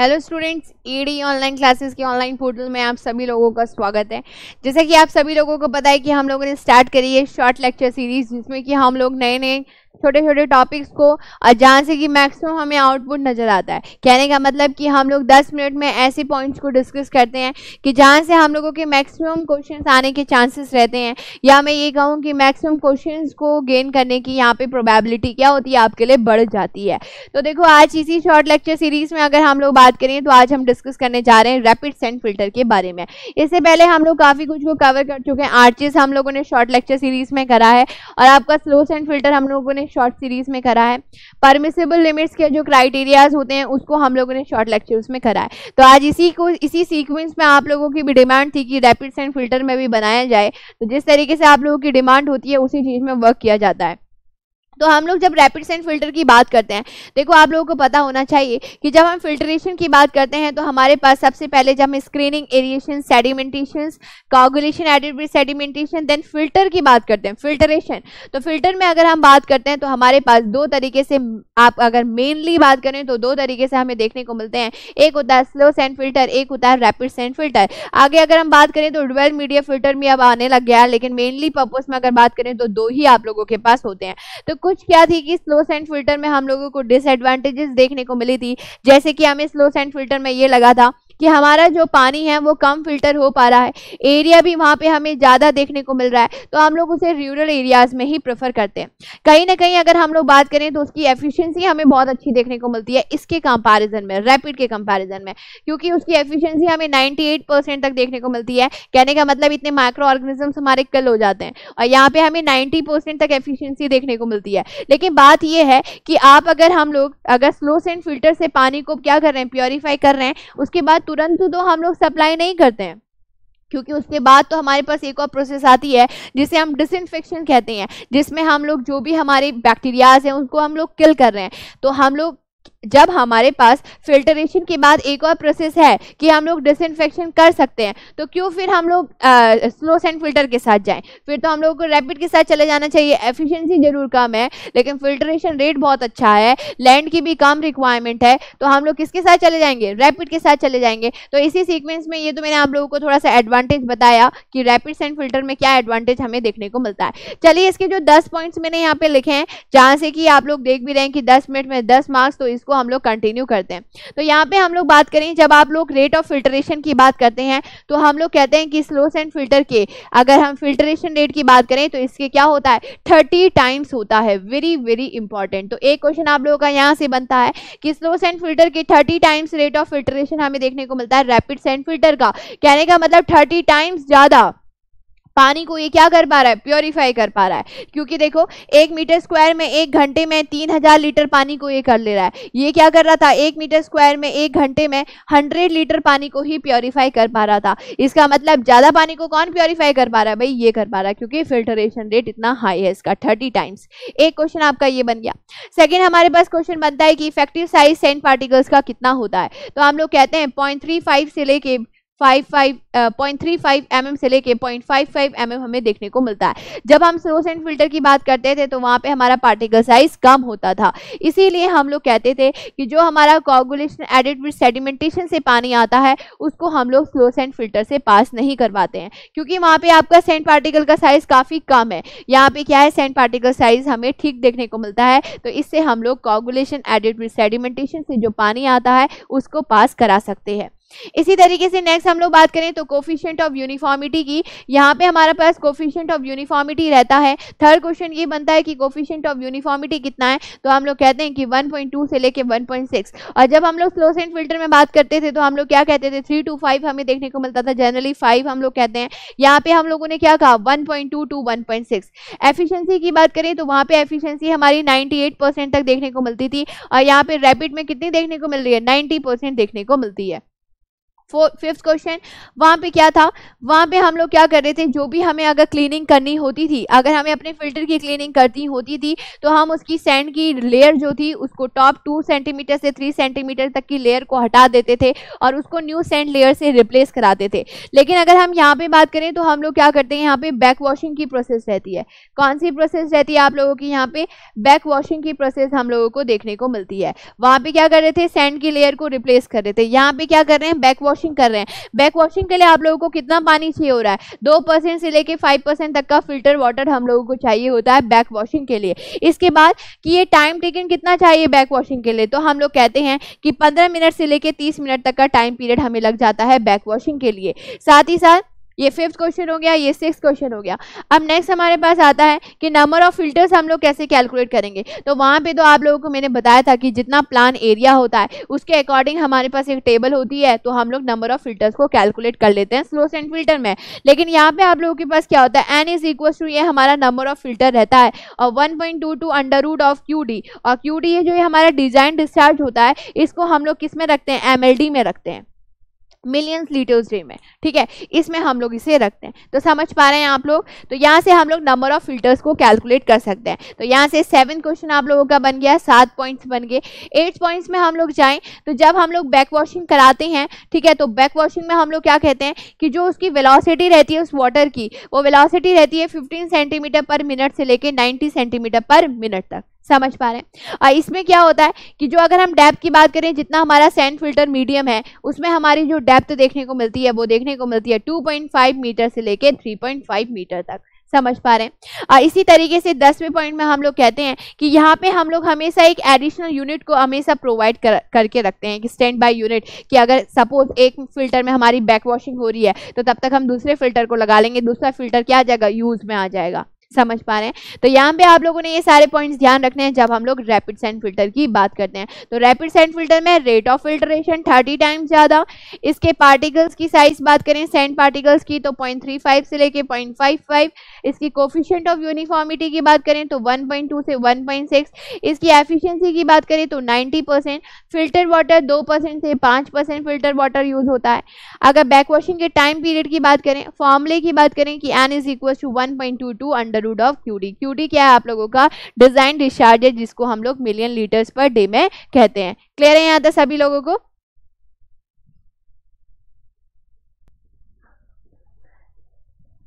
hello students ED online classes के online portal में आप सभी लोगों का स्वागत है जैसा कि आप सभी लोगों को पता है कि हम लोगों ने स्टार्ट करी है शॉर्ट लेक्चर सीरीज़ जिसमें कि हम लोग नए नए छोटे छोटे टॉपिक्स को और जहाँ से कि मैक्सिमम हमें आउटपुट नज़र आता है कहने का मतलब कि हम लोग 10 मिनट में ऐसे पॉइंट्स को डिस्कस करते हैं कि जहाँ से हम लोगों के मैक्सिमम क्वेश्चन आने के चांसेस रहते हैं या मैं ये कहूँ कि मैक्सिमम क्वेश्चन को गेन करने की यहाँ पर प्रोबेबिलिटी क्या होती है आपके लिए बढ़ जाती है तो देखो आज इसी शॉर्ट लेक्चर सीरीज़ में अगर हम लोग बात करें तो आज हम डिस्कस करने जा रहे हैं रैपिड सेंट फिल्टर के बारे में इससे पहले हम लोग काफ़ी कुछ को कवर कर चुके हैं आर्चिस हम लोगों ने शॉर्ट लेक्चर सीरीज़ में करा है और आपका स्लो सेंड फिल्टर हम लोगों ने ने शॉर्ट सीरीज में करा है परमिसेबल लिमिट्स के जो क्राइटेरियाज होते हैं उसको हम लोगों ने शॉर्ट लेक्चर्स में करा है तो आज इसी को इसी सीक्वेंस में आप लोगों की भी डिमांड थी कि रैपिड एंड फिल्टर में भी बनाया जाए तो जिस तरीके से आप लोगों की डिमांड होती है उसी चीज़ में वर्क किया जाता है तो हम लोग जब रैपिड सेंट फिल्टर की बात करते हैं देखो आप लोगों को पता होना चाहिए कि जब हम फिल्ट्रेशन की बात करते हैं तो हमारे पास सबसे पहले जब हम screening aeration sedimentation coagulation aided with sedimentation then filter की बात करते हैं फिल्ट्रेशन तो फिल्टर में अगर हम बात करते हैं तो हमारे पास दो तरीके से आप अगर मेनली बात करें तो दो तरीके से हमें देखने को मिलते हैं एक होता है स्लो सेंट फिल्टर एक होता है रैपिड सेंट फिल्टर आगे अगर हम बात करें तो डुवेल मीडिया फिल्टर भी अब आने लग गया है लेकिन मेनली पर्पज में अगर बात करें तो दो ही आप लोगों के पास होते हैं तो कुछ क्या थी कि स्लो सेंट फिल्टर में हम लोगों को डिसएडवांटेजेस देखने को मिली थी जैसे कि हमें स्लो सेंट फिल्टर में ये लगा था कि हमारा जो पानी है वो कम फिल्टर हो पा रहा है एरिया भी वहाँ पे हमें ज़्यादा देखने को मिल रहा है तो हम लोग उसे रूरल एरियाज़ में ही प्रेफर करते हैं कहीं ना कहीं अगर हम लोग बात करें तो उसकी एफिशिएंसी हमें बहुत अच्छी देखने को मिलती है इसके कंपैरिजन में रैपिड के कंपैरिजन में क्योंकि उसकी एफिशियंसी हमें नाइन्टी तक देखने को मिलती है कहने का मतलब इतने माइक्रो ऑर्गेनिजम्स हमारे कल हो जाते हैं और यहाँ पे हमें नाइन्टी तक एफिशियंसी देखने को मिलती है लेकिन बात यह है कि आप अगर हम लोग अगर स्लो सेंड फिल्टर से पानी को क्या कर रहे हैं प्योरीफाई कर रहे हैं उसके बाद तुरंत तो हम लोग सप्लाई नहीं करते हैं क्योंकि उसके बाद तो हमारे पास एक और प्रोसेस आती है जिसे हम डिसइनफेक्शन कहते हैं जिसमें हम लोग जो भी हमारे बैक्टीरियाज हैं उनको हम लोग किल कर रहे हैं तो हम लोग जब हमारे पास फिल्टरेशन के बाद एक और प्रोसेस है कि हम लोग डिसइनफेक्शन कर सकते हैं तो क्यों फिर हम लोग स्लो सैंड फिल्टर के साथ जाएं फिर तो हम लोगों को रैपिड के साथ चले जाना चाहिए एफिशिएंसी जरूर कम है लेकिन फिल्टरेशन रेट बहुत अच्छा है लैंड की भी कम रिक्वायरमेंट है तो हम लोग किसके साथ चले जाएंगे रैपिड के साथ चले जाएंगे तो इसी सीक्वेंस में ये तो मैंने आप लोगों को थोड़ा सा एडवांटेज बताया कि रैपिड सैंड फिल्टर में क्या एडवांटेज हमें देखने को मिलता है चलिए इसके जो दस पॉइंट्स मैंने यहाँ पे लिखे हैं जहाँ से कि आप लोग देख भी रहे हैं कि दस मिनट में दस मार्क्स तो इसको को हम लोग कंटिन्यू करते हैं तो यहाँ पे हम लोग बात करें जब आप लोग रेट ऑफ फिल्ट्रेशन की बात करते हैं तो हम लोग कहते हैं कि स्लो सेंड फिल्टर के अगर हम फिल्ट्रेशन रेट की बात करें तो इसके क्या होता है थर्टी टाइम्स होता है वेरी वेरी इंपॉर्टेंट तो एक क्वेश्चन आप लोगों का यहाँ से बनता है कि स्लो सेंड फिल्टर के thirty times rate of filtration हमें देखने को मिलता है रैपिड सेंड फिल्टर का कहने का मतलब थर्टी टाइम्स ज़्यादा पानी को ये क्या कर पा रहा है प्योरीफाई कर पा रहा है क्योंकि देखो एक मीटर स्क्वायर में एक घंटे में तीन हजार लीटर पानी को ये कर ले रहा है ये क्या कर रहा था एक मीटर स्क्वायर में एक घंटे में हंड्रेड लीटर पानी को ही प्योरीफाई कर पा रहा था इसका मतलब ज़्यादा पानी को कौन प्योरीफाई कर पा रहा है भाई ये कर पा रहा है क्योंकि फिल्टरेशन रेट इतना हाई है इसका थर्टी टाइम्स एक क्वेश्चन आपका ये बन गया सेकेंड हमारे पास क्वेश्चन बनता है कि इफेक्टिव साइज सेंट पार्टिकल्स का कितना होता है तो हम लोग कहते हैं पॉइंट से लेके five five point three five M M से लेके point five five M M हमें देखने को मिलता है जब हम एंड फिल्टर की बात करते थे तो वहाँ पे हमारा पार्टिकल साइज कम होता था इसीलिए हम लोग कहते थे कि जो हमारा कॉगुलेशन एडिड विथ सेडिमेंटेशन से पानी आता है उसको हम लोग फ्लोसेंट फिल्टर से पास नहीं करवाते हैं क्योंकि वहाँ पर आपका सेंट पार्टिकल का साइज़ काफ़ी कम है यहाँ पर क्या है सेंट पार्टिकल साइज़ हमें ठीक देखने को मिलता है तो इससे हम लोग कॉगुलेशन एडिड विद सेडिमेंटेशन से जो पानी आता है उसको पास करा सकते हैं इसी तरीके से नेक्स्ट हम लोग बात करें तो कोफिशियंट ऑफ यूनिफॉर्मिटी की यहाँ पे हमारे पास कोफिशेंट ऑफ यूनिफॉर्मिटी रहता है थर्ड क्वेश्चन ये बनता है कि कोफिशेंट ऑफ यूनिफॉर्मिटी कितना है तो हम लोग कहते हैं कि 1.2 से लेके 1.6 और जब हम लोग स्लोसेंट फिल्टर में बात करते थे तो हम लोग क्या कहते थे थ्री टू फाइव हमें देखने को मिलता था जनरली फाइव हम लोग कहते हैं यहाँ पे हम लोगों ने क्या कहा one point two two one point six efficiency की बात करें तो वहाँ पे एफिशिएंसी हमारी नाइन्टी एट परसेंट तक देखने को मिलती थी और यहाँ पे रैपिड में कितनी देखने को मिल रही है नाइन्टी परसेंट देखने को मिलती है फिफ्थ क्वेश्चन वहाँ पे क्या था वहाँ पे हम लोग क्या कर रहे थे जो भी हमें अगर क्लीनिंग करनी होती थी अगर हमें अपने फिल्टर की क्लीनिंग करनी होती थी तो हम उसकी सैंड की लेयर जो थी उसको टॉप टू सेंटीमीटर से थ्री सेंटीमीटर तक की लेयर को हटा देते थे और उसको न्यू सैंड लेयर से रिप्लेस कराते थे लेकिन अगर हम यहाँ पर बात करें तो हम लोग क्या करते हैं यहाँ पे बैक वॉशिंग की प्रोसेस रहती है कौन सी प्रोसेस रहती है आप लोगों की यहाँ पे बैक वॉशिंग की प्रोसेस हम लोगों को देखने को मिलती है वहाँ पर क्या कर रहे थे सैंड की लेयर को रिप्लेस कर रहे थे यहाँ पे क्या कर रहे हैं बैक वॉश वॉशिंग कर रहे हैं बैक वॉशिंग के लिए आप लोगों को कितना पानी चाहिए हो रहा है दो परसेंट से लेके फाइव परसेंट तक का फिल्टर वाटर हम लोगों को चाहिए होता है बैक वॉशिंग के लिए इसके बाद कि ये टाइम टेकन कितना चाहिए बैक वॉशिंग के लिए तो हम लोग कहते हैं कि पंद्रह मिनट से लेकर तीस मिनट तक का टाइम पीरियड हमें लग जाता है बैक वॉशिंग के लिए साथ ही साथ ये फिफ्थ क्वेश्चन हो गया ये सिक्स क्वेश्चन हो गया अब नेक्स्ट हमारे पास आता है कि नंबर ऑफ फिल्टर्स हम लोग कैसे कैलकुलेट करेंगे तो वहाँ पे तो आप लोगों को मैंने बताया था कि जितना प्लान एरिया होता है उसके अकॉर्डिंग हमारे पास एक टेबल होती है तो हम लोग नंबर ऑफ फिल्टर्स को कैलकुलेट कर लेते हैं स्लो सेंड फिल्टर में लेकिन यहाँ पे आप लोगों के पास क्या होता है एन इज इक्वल टू ये हमारा नंबर ऑफ फिल्टर रहता है और one point two two under root of Q D और क्यू डी जो ये हमारा डिजाइन डिस्चार्ज होता है इसको हम लोग किस में रखते हैं एम में रखते हैं मिलियंस लीटर्स डे में ठीक है इसमें हम लोग इसे रखते हैं तो समझ पा रहे हैं आप लोग तो यहाँ से हम लोग नंबर ऑफ फिल्टर्स को कैलकुलेट कर सकते हैं तो यहाँ से सेवन क्वेश्चन आप लोगों का बन गया सात पॉइंट्स बन गए एट पॉइंट्स में हम लोग जाएँ तो जब हम लोग बैक वॉशिंग कराते हैं ठीक है तो बैक वॉशिंग में हम लोग क्या कहते हैं कि जो उसकी वेलासिटी रहती है उस वाटर की वो वेलासिटी रहती है फिफ्टीन सेंटीमीटर पर मिनट से लेकर नाइन्टी सेंटीमीटर पर मिनट तक समझ पा रहे हैं इसमें क्या होता है कि जो अगर हम डेप्थ की बात करें जितना हमारा सैंड फिल्टर मीडियम है उसमें हमारी जो डेप्थ देखने को मिलती है वो देखने को मिलती है 2.5 मीटर से लेके 3.5 मीटर तक समझ पा रहे हैं इसी तरीके से दसवें पॉइंट में हम लोग कहते हैं कि यहाँ पे हम लोग हमेशा एक एडिशनल यूनिट को हमेशा प्रोवाइड कर, करके रखते हैं कि स्टैंड बाई यूनिट कि अगर सपोज एक फिल्टर में हमारी बैक वॉशिंग हो रही है तो तब तक हम दूसरे फिल्टर को लगा लेंगे दूसरा फिल्टर क्या आ जाएगा यूज़ में आ जाएगा समझ पा रहे हैं तो यहाँ पे आप लोगों ने ये सारे पॉइंट्स ध्यान रखने हैं जब हम लोग रैपिड सैंड फिल्टर की बात करते हैं तो रैपिड सैंड फिल्टर में rate of filtration thirty times ज़्यादा इसके पार्टिकल्स की साइज बात करें सेंड पार्टिकल्स की तो पॉइंट थ्री फाइव से लेके पॉइंट फाइव फाइव इसकी कोफिशेंट ऑफ यूनिफॉर्मिटी की बात करें तो वन पॉइंट टू से वन पॉइंट सिक्स इसकी एफिशियंसी की बात करें तो नाइन्टी परसेंट फिल्टर वाटर दो परसेंट से पाँच परसेंट फिल्टर वाटर यूज होता है अगर बैकवॉशिंग के टाइम पीरियड की बात करें फॉर्मले की बात करें कि N is equal to one point two two under root of QD QD क्या है आप लोगों का डिजाइन डिस्चार्ज है जिसको हम लोग मिलियन लीटर्स पर डे में कहते हैं क्लियर है यहाँ तक सभी लोगों को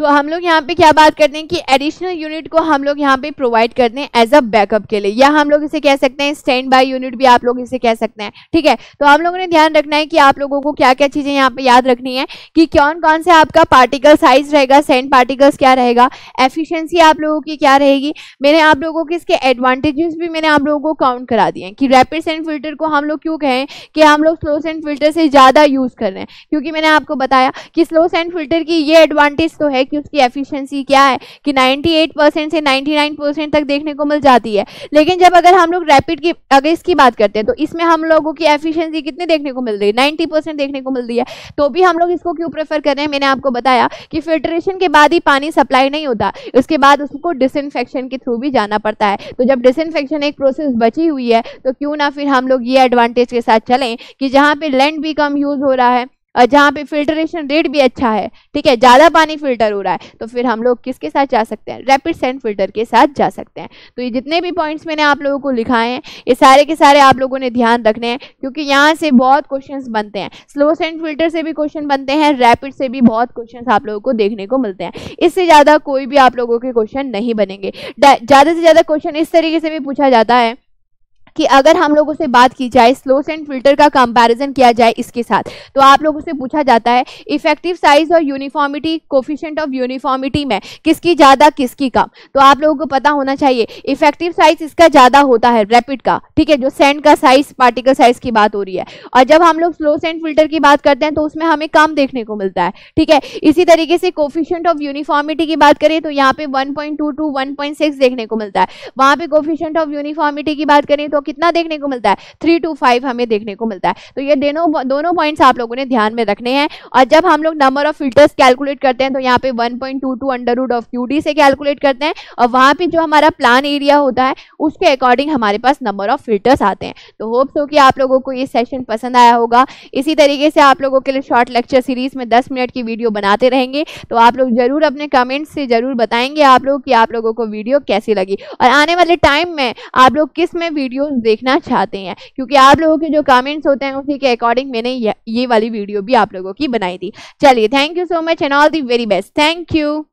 तो हम लोग यहाँ पे क्या बात करते हैं कि एडिशनल यूनिट को हम लोग यहाँ पे प्रोवाइड करते हैं एज अ बैकअप के लिए या हम लोग इसे कह सकते हैं स्टैंड बाय यूनिट भी आप लोग इसे कह सकते हैं ठीक है तो हम लोगों ने ध्यान रखना है कि आप लोगों को क्या क्या चीज़ें यहाँ पे याद रखनी है कि कौन कौन सा आपका पार्टिकल साइज रहेगा सेंड पार्टिकल्स क्या रहेगा एफिशियंसी आप लोगों की क्या रहेगी मैंने आप लोगों के इसके एडवांटेजेस भी मैंने आप लोगों को काउंट करा दिए हैं कि रैपिड सेंड फिल्टर को हम लोग क्यों कहें कि हम लोग स्लो सेंड फिल्टर से ज़्यादा यूज़ कर रहे हैं क्योंकि मैंने आपको बताया कि स्लो सेंड फिल्टर की ये एडवांटेज तो है कि उसकी एफिशिएंसी क्या है कि 98 परसेंट से 99 परसेंट तक देखने को मिल जाती है लेकिन जब अगर हम लोग रैपिड की अगर इसकी बात करते हैं तो इसमें हम लोगों की एफिशिएंसी कितनी देखने को मिल रही है नाइन्टी देखने को मिल रही है तो भी हम लोग इसको क्यों प्रेफर कर रहे हैं मैंने आपको बताया कि फिल्ट्रेशन के बाद ही पानी सप्लाई नहीं होता उसके बाद उसको डिसइनफेक्शन के थ्रू भी जाना पड़ता है तो जब डिसइनफेक्शन एक प्रोसेस बची हुई है तो क्यों ना फिर हम लोग ये एडवांटेज के साथ चलें कि जहाँ पे लैंड भी कम यूज़ हो रहा है और जहाँ पे फिल्ट्रेशन रेट भी अच्छा है ठीक है ज़्यादा पानी फिल्टर हो रहा है तो फिर हम लोग किसके साथ जा सकते हैं रैपिड सैंड फिल्टर के साथ जा सकते हैं तो ये जितने भी पॉइंट्स मैंने आप लोगों को लिखाए हैं ये सारे के सारे आप लोगों ने ध्यान रखने हैं क्योंकि यहाँ से बहुत क्वेश्चन बनते हैं स्लो सेंड फिल्टर से भी क्वेश्चन बनते हैं रैपिड से भी बहुत क्वेश्चन आप लोगों को देखने को मिलते हैं इससे ज़्यादा कोई भी आप लोगों के क्वेश्चन नहीं बनेंगे ज़्यादा से ज़्यादा क्वेश्चन इस तरीके से भी पूछा जाता है कि अगर हम लोगों से बात की जाए स्लो सेंड फिल्टर का कंपैरिजन किया जाए इसके साथ तो आप लोगों से पूछा जाता है इफेक्टिव साइज और यूनिफॉर्मिटी कोफिशेंट ऑफ यूनिफॉर्मिटी में किसकी ज़्यादा किसकी कम तो आप लोगों को पता होना चाहिए इफेक्टिव साइज इसका ज़्यादा होता है रैपिड का ठीक है जो सेंड का साइज पार्टिकल साइज की बात हो रही है और जब हम लोग स्लो सेंड फिल्टर की बात करते हैं तो उसमें हमें कम देखने को मिलता है ठीक है इसी तरीके से कोफिशेंट ऑफ यूनिफॉर्मिटी की बात करें तो यहाँ पे वन टू देखने को मिलता है वहाँ पर कोफिशेंट ऑफ यूनिफॉर्मिटी की बात करें तो कितना देखने को मिलता है थ्री टू फाइव हमें देखने को मिलता है तो ये दोनों दोनों पॉइंट्स आप लोगों ने ध्यान में रखने हैं और जब हम लोग नंबर ऑफ फिल्टर्स कैलकुलेट करते हैं तो यहाँ पे one point two two under root of Q D से कैलकुलेट करते हैं और वहाँ पर जो हमारा प्लान एरिया होता है उसके अकॉर्डिंग हमारे पास नंबर ऑफ फिल्टर्स आते हैं तो होप्स हो कि आप लोगों को ये सेशन पसंद आया होगा इसी तरीके से आप लोगों के लिए शॉर्ट लेक्चर सीरीज में दस मिनट की वीडियो बनाते रहेंगे तो आप लोग जरूर अपने कमेंट्स से जरूर बताएंगे आप लोग कि आप लोगों को वीडियो कैसी लगी और आने वाले टाइम में आप लोग किस में वीडियो देखना चाहते हैं क्योंकि आप लोगों के जो कमेंट्स होते हैं उसी के अकॉर्डिंग मैंने ये वाली वीडियो भी आप लोगों की बनाई थी चलिए thank you so much and all the very best thank you